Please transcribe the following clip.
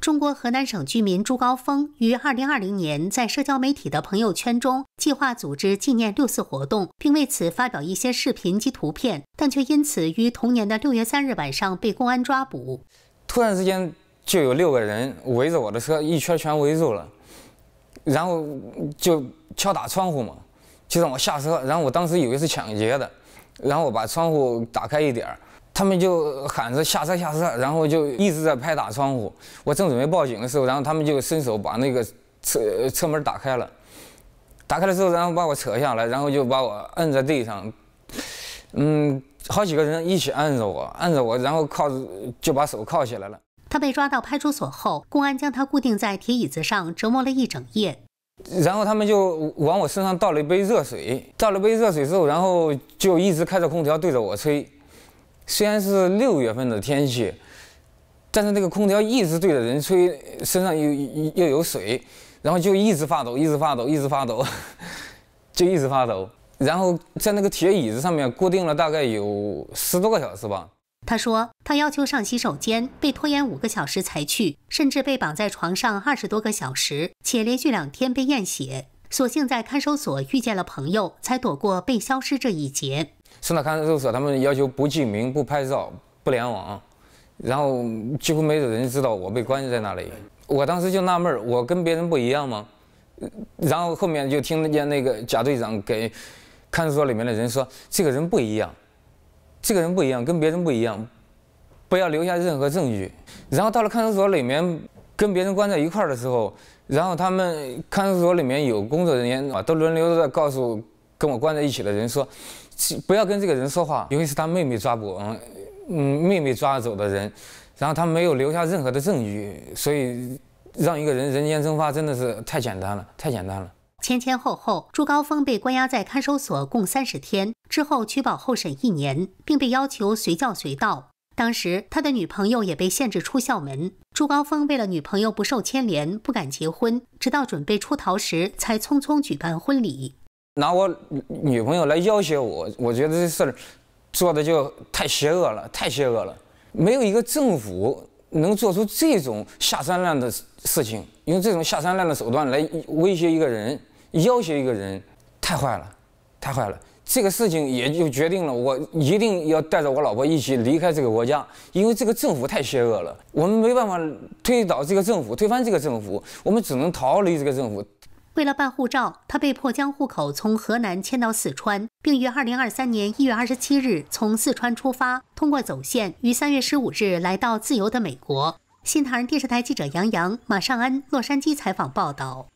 中国河南省居民朱高峰于二零二零年在社交媒体的朋友圈中计划组织纪念六四活动，并为此发表一些视频及图片，但却因此于同年的六月三日晚上被公安抓捕。突然之间就有六个人围着我的车一圈全围住了，然后就敲打窗户嘛，就让我下车。然后我当时以为是抢劫的，然后我把窗户打开一点儿。他们就喊着下车下车，然后就一直在拍打窗户。我正准备报警的时候，然后他们就伸手把那个车车门打开了。打开的时候，然后把我扯下来，然后就把我摁在地上。嗯，好几个人一起按着我，按着我，然后靠就把手铐起来了。他被抓到派出所后，公安将他固定在铁椅子上，折磨了一整夜。然后他们就往我身上倒了一杯热水，倒了杯热水之后，然后就一直开着空调对着我吹。虽然是六月份的天气，但是那个空调一直对着人吹，身上又又有水，然后就一直发抖，一直发抖，一直发抖，就一直发抖。然后在那个铁椅子上面固定了大概有十多个小时吧。他说他要求上洗手间，被拖延五个小时才去，甚至被绑在床上二十多个小时，且连续两天被验血。所幸在看守所遇见了朋友，才躲过被消失这一劫。送到看守所，他们要求不记名、不拍照、不联网，然后几乎没有人知道我被关在那里。我当时就纳闷，我跟别人不一样吗？然后后面就听得见那个贾队长给看守所里面的人说：“这个人不一样，这个人不一样，跟别人不一样，不要留下任何证据。”然后到了看守所里面，跟别人关在一块儿的时候，然后他们看守所里面有工作人员啊，都轮流的告诉。跟我关在一起的人说：“不要跟这个人说话，因为是他妹妹抓捕，嗯，妹妹抓走的人。”然后他没有留下任何的证据，所以让一个人人间蒸发真的是太简单了，太简单了。前前后后，朱高峰被关押在看守所共三十天，之后取保候审一年，并被要求随叫随到。当时他的女朋友也被限制出校门，朱高峰为了女朋友不受牵连，不敢结婚，直到准备出逃时才匆匆举办婚礼。拿我女朋友来要挟我，我觉得这事儿做的就太邪恶了，太邪恶了。没有一个政府能做出这种下三滥的事情，用这种下三滥的手段来威胁一个人，要挟一个人，太坏了，太坏了。这个事情也就决定了，我一定要带着我老婆一起离开这个国家，因为这个政府太邪恶了。我们没办法推倒这个政府，推翻这个政府，我们只能逃离这个政府。为了办护照，他被迫将户口从河南迁到四川，并于二零二三年一月二十七日从四川出发，通过走线，于三月十五日来到自由的美国。新唐人电视台记者杨洋、马尚恩，洛杉矶采访报道。